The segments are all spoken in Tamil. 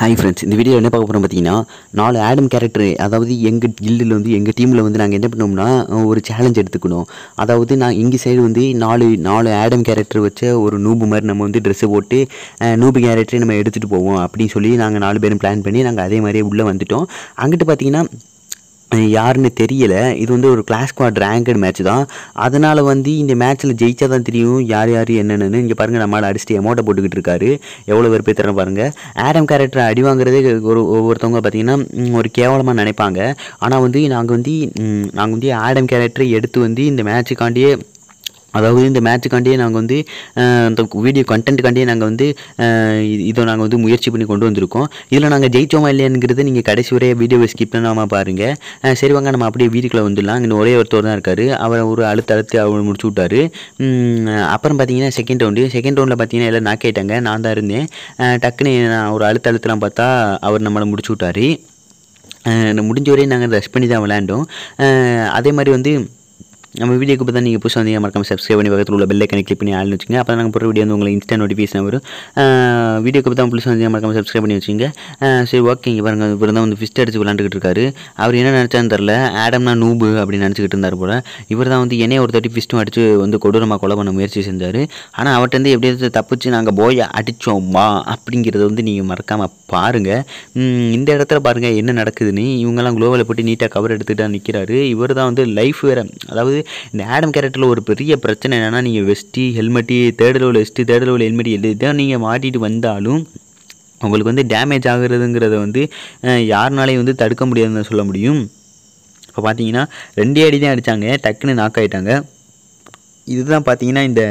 ஹாய் ஃப்ரெண்ட்ஸ் இந்த வீடியோ என்ன பார்க்க போகிறோம் பார்த்தீங்கன்னா நாலு ஆடம் கேரக்டர் அதாவது எங்கள் கில்டில் வந்து எங்கள் டீமில் வந்து நாங்கள் என்ன பண்ணோம்னா ஒரு சேலஞ்ச் எடுத்துக்கணும் அதாவது நான் இங்கே சைடு வந்து நாலு நாலு ஆடம் கேரக்டர் வச்ச ஒரு நூபு மாதிரி நம்ம வந்து ட்ரெஸ்ஸு போட்டு நூபு கேரக்டரை நம்ம எடுத்துகிட்டு போவோம் அப்படின்னு சொல்லி நாங்கள் நாலு பேரும் பிளான் பண்ணி நாங்கள் அதே மாதிரியே உள்ளே வந்துவிட்டோம் அங்கிட்டு பார்த்தீங்கன்னா யாருன்னு தெரியல இது வந்து ஒரு கிளாஸ் குவாட் ரேங்கட் மேட்ச் தான் அதனால் வந்து இந்த மேட்ச்சில் ஜெயிச்சா தான் தெரியும் யார் யார் என்னென்னு இங்கே பாருங்கள் நம்மளால் அடிச்சுட்டு எமோட்டை போட்டுக்கிட்டு இருக்காரு எவ்வளோ பேர் பேத்துறேன் பாருங்கள் ஆடம் கேரக்டர் அடி வாங்குறதே ஒரு ஒவ்வொருத்தவங்க பார்த்தீங்கன்னா ஒரு கேவலமாக நினைப்பாங்க ஆனால் வந்து நாங்கள் வந்து நாங்கள் வந்து ஆடம் கேரக்டரை எடுத்து வந்து இந்த மேட்சுக்காண்டியே அதாவது இந்த மேட்சுக்காண்டியே நாங்கள் வந்து இந்த வீடியோ கண்டென்ட்காண்டியே நாங்கள் வந்து இதை நாங்கள் வந்து முயற்சி பண்ணி கொண்டு வந்திருக்கோம் இதில் நாங்கள் ஜெயிச்சோமா இல்லையாங்கிறது நீங்கள் கடைசி வரைய வீடியோவை ஸ்கிப் பண்ணாமல் பாருங்கள் சரி வாங்க நம்ம அப்படியே வீட்டுக்குள்ளே வந்துடலாம் இங்கே ஒரே ஒருத்தர் தான் இருக்கார் அவரை ஒரு அழுத்த அழுத்து அவர் முடிச்சு விட்டார் அப்புறம் பார்த்தீங்கன்னா செகண்ட் ரவுண்டு செகண்ட் ரவுண்டில் பார்த்தீங்கன்னா எல்லாம் நான் கேட்டாங்க நான் தான் இருந்தேன் டக்குன்னு நான் ஒரு அழுத்த அழுத்தலாம் பார்த்தா அவர் நம்மளை முடிச்சு விட்டார் முடிஞ்ச வரையும் நாங்கள் ரஷ் பண்ணி தான் விளையாண்டோம் அதே மாதிரி வந்து நம்ம வீடியோக்கு பார்த்தா நீங்கள் புதுசாக வந்தீங்க மறக்காம சப்ஸ்கிரைப் பண்ணி பக்கத்தில் உள்ள பெல்லை கிளிக் பண்ணி ஆள்னு வச்சுங்க அப்போ நாங்கள் போகிற வீடியோ வந்து உங்களுக்கு இன்ஸ்டா நோட்டிஃபிகேஷன் வரும் வீடியோக்கு பார்த்தா புதுசாக வந்தீங்க மறக்காம சப்ஸ்கிரைப் பண்ணி வச்சுங்க சரி ஓகே இங்கே பாருங்கள் இவர் தான் வந்து ஃபிஸ்ட் அடிச்சு விளாண்டுக்கிட்டு இருக்காரு அவர் என்ன நினச்சான்னு தெரில ஆடம்னா நூபு அப்படின்னு நினச்சிக்கிட்டு இருந்தார் போல இவர் தான் வந்து என்னைய ஒரு தட்டி ஃபிஸ்ட்டும் அடித்து வந்து கொடூரமாக கொலை பண்ண முயற்சி செஞ்சார் ஆனால் அவர்கிட்ட எப்படி தப்பிச்சு நாங்கள் போய் அடித்தோம்மா அப்படிங்கிறத வந்து நீங்கள் மறக்காமல் பாருங்கள் இந்த இடத்துல பாருங்கள் என்ன நடக்குதுன்னு இவங்கெல்லாம் குளோவில் போட்டு நீட்டாக கவர் எடுத்துகிட்டா நிற்கிறாரு இவர் தான் வந்து லைஃப் வேறு அதாவது இந்த ஆடம் கேரக்டரில் ஒரு பெரிய பிரச்சனை என்னென்னா நீங்கள் வெஸ்ட்டி ஹெல்மெட்டி தேர்ட் லெவல் வெஸ்டி தேர்ட் லெவல் ஹெல்மெட் எது தான் நீங்கள் மாட்டிட்டு வந்தாலும் உங்களுக்கு வந்து டேமேஜ் ஆகுறதுங்கிறத வந்து யாருனாலையும் வந்து தடுக்க முடியாதுன்னு சொல்ல முடியும் இப்போ பார்த்தீங்கன்னா ரெண்டே அடி தான் அடித்தாங்க டக்குன்னு நாக் ஆகிட்டாங்க இதுதான் பார்த்தீங்கன்னா இந்த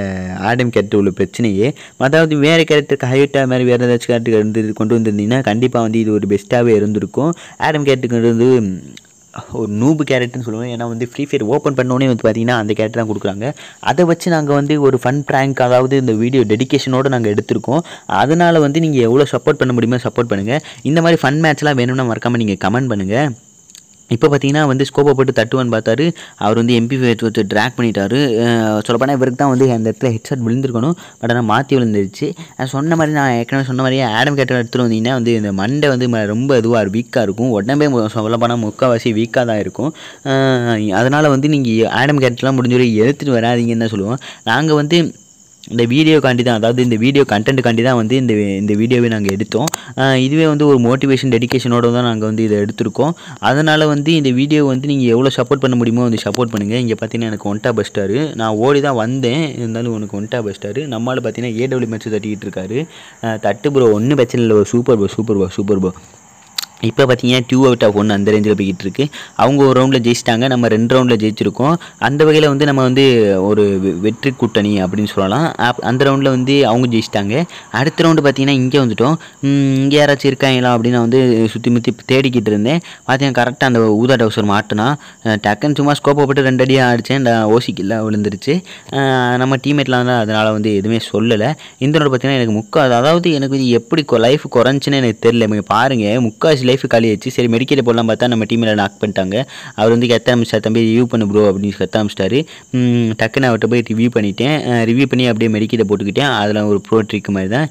ஆடம் கேரக்டர் உள்ள பிரச்சனையே அதாவது வேறு கேரக்டருக்கு ஹைட்டாக மாதிரி வேறு ஏதாச்சும் கேரக்டர் இருந்து கொண்டு வந்திருந்தீங்கன்னா கண்டிப்பாக வந்து இது ஒரு பெஸ்ட்டாகவே இருந்திருக்கும் ஆடம் கேரக்டருக்கு வந்து ஒரு நூபு கேரட்னு சொல்லுவேன் ஏன்னா வந்து ஃப்ரீ ஃபயர் ஓப்பன் பண்ணோன்னே வந்து பார்த்திங்கன்னா அந்த கேரட் தான் கொடுக்குறாங்க அதை வச்சு நாங்கள் வந்து ஒரு ஃபன் ப்ராங்க் அதாவது இந்த வீடியோ டெடிக்கேஷனோடு நாங்கள் எடுத்திருக்கோம் அதனால் வந்து நீங்கள் எவ்வளோ சப்போர்ட் பண்ண முடியுமோ சப்போர்ட் பண்ணுங்கள் இந்த மாதிரி ஃபன் மேட்ச்லாம் வேணும்னா மறக்காமல் நீங்கள் கமெண்ட் பண்ணுங்கள் இப்போ பார்த்தீங்கன்னா வந்து ஸ்கோப்பை போட்டு தட்டுவான்னு பார்த்தாரு அவர் வந்து எம்பி வச்சு ட்ராக் பண்ணிட்டாரு சொல்லப்போனால் இவருக்கு தான் வந்து அந்த இடத்துல ஹெட்செட் விழுந்துருக்கணும் பட் ஆனால் மாற்றி விழுந்துருச்சு சொன்ன மாதிரி நான் ஏற்கனவே சொன்ன மாதிரியே ஆடம் கேட்ட இடத்துல வந்தீங்கன்னா வந்து இந்த மண்டை வந்து ரொம்ப இதுவாக வீக்காக இருக்கும் உடம்பே சொல்லப்போனால் முக்கால்வாசி வீக்காக தான் இருக்கும் அதனால் வந்து நீங்கள் ஆடம் கேட்டெலாம் முடிஞ்ச வரை எடுத்துகிட்டு வராதிங்கன்னு தான் சொல்லுவோம் நாங்கள் வந்து இந்த வீடியோக்காண்டி தான் அதாவது இந்த வீடியோ கண்டென்ட்டுக்காண்டி தான் வந்து இந்த இந்த வீடியோவை நாங்கள் எடுத்தோம் இதுவே வந்து ஒரு மோட்டிவேஷன் டெடிக்கேஷனோடு தான் நாங்கள் வந்து இதை எடுத்திருக்கோம் அதனால் வந்து இந்த வீடியோ வந்து நீங்கள் எவ்வளோ சப்போர்ட் பண்ண முடியுமோ வந்து சப்போர்ட் பண்ணுங்கள் இங்கே பார்த்தீங்கன்னா எனக்கு ஒன்டா பெஸ்ட்டாரு நான் ஓடி தான் வந்தேன் இருந்தாலும் உனக்கு ஒன்டா பெஸ்ட்டாரு நம்மளால் பார்த்தீங்கன்னா ஏடபிள்யூ மேட்ச்சு தட்டிக்கிட்டு இருக்காரு தட்டு ப்ரோ ஒன்றும் பிரச்சனை இல்லை super bro super bro super bro இப்போ பார்த்தீங்கன்னா டூ அவுட் ஆஃப் ஒன்று அந்த ரேஞ்சில் போய்கிட்டு இருக்கு அவங்க ஒரு ரவுண்டில் ஜெயிச்சிட்டாங்க நம்ம ரெண்டு ரவுண்டில் ஜெயிச்சிருக்கோம் அந்த வகையில் வந்து நம்ம வந்து ஒரு வெற்றி கூட்டணி அப்படின்னு சொல்லலாம் அந்த ரவுண்டில் வந்து அவங்க ஜெயிச்சிட்டாங்க அடுத்த ரவுண்டு பார்த்தீங்கன்னா இங்கே வந்துட்டோம் இங்கே யாராச்சும் இருக்காங்களா அப்படின்னு நான் வந்து சுற்றி முற்றி தேடிக்கிட்டு இருந்தேன் பார்த்தீங்கன்னா கரெக்டாக அந்த ஊதா டவுசர் மாட்டினா டக்குன்னு சும்மா ஸ்கோப்பை போட்டு ரெண்டு அடியாக அடித்தேன் இந்த ஓசிக்கில் விழுந்துருச்சு நம்ம டீம்மேட்லாம் வந்து அதனால் வந்து எதுவுமே சொல்லலை இந்த ரவுண்டு பார்த்தீங்கன்னா எனக்கு முக்கால் அதாவது எனக்கு எப்படி லைஃப் குறைஞ்சுன்னு எனக்கு தெரியல பாருங்கள் முக்காசில் லைஃப் காலியாச்சு சரி மெடிக்கலில் போடலாம் பார்த்தா நம்ம டீமில் நாக் பண்ணிட்டாங்க அவர் வந்து கத்த ஆரம்பிச்சார் தம்பி ரிவ்யூ பண்ணு ப்ரோ அப்படின்னு கத்த ஆரம்பிச்சிட்டாரு டக்குன்னு அவர்கிட்ட போய் ரிவ்யூ பண்ணிட்டேன் ரிவ்யூ பண்ணி அப்படியே மெடிக்கலில் போட்டுக்கிட்டேன் அதில் ஒரு ப்ரோ ட்ரிக் மாதிரி தான்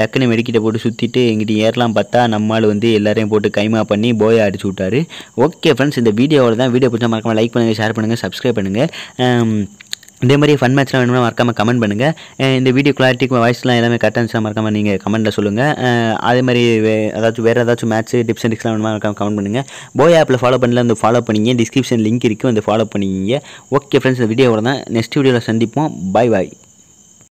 டக்குன்னு மெடிக்கலில் போட்டு சுற்றிட்டு எங்கிட்ட ஏறலாம் பார்த்தா நம்மால் வந்து எல்லாரையும் போட்டு கைமா பண்ணி போயை அடிச்சு விட்டாரு ஓகே ஃப்ரெண்ட்ஸ் இந்த வீடியோவில் தான் வீடியோ பிடிச்சா மறக்காமல் லைக் பண்ணுங்கள் ஷேர் பண்ணுங்கள் சப்ஸ்கிரைப் பண்ணுங்கள் இதே மாதிரி ஃபன் மேட்ச்லாம் வேணும்னா மறக்காமல் கமெண்ட் பண்ணுங்கள் இந்த வீடியோ குவாலிட்டிக்கு வாய்ஸ்லாம் எல்லாமே கரெக்டாக மறக்காமல் நீங்கள் கமெண்ட்டில் சொல்லுங்கள் அதே மாதிரி வே ஏதாச்சும் வேறு ஏதாச்சும் மேட்ச் டிப்ஸ் அண்ட் டிக்ஸ்லாம் வேணுமா மறக்காமல் கமெண்ட் பண்ணுங்கள் போய் ஆப்பில் ஃபாலோ பண்ணல வந்து ஃபாலோ பண்ணிங்க டிஸ்கிரிப்ஷன் லிங்க் இருக்குது வந்து ஃபாலோ பண்ணிங்க ஓகே ஃப்ரெண்ட்ஸ் இந்த வீடியோவோட தான் நெக்ஸ்ட் வீடியோவில் சந்திப்போம் பாய் பாய்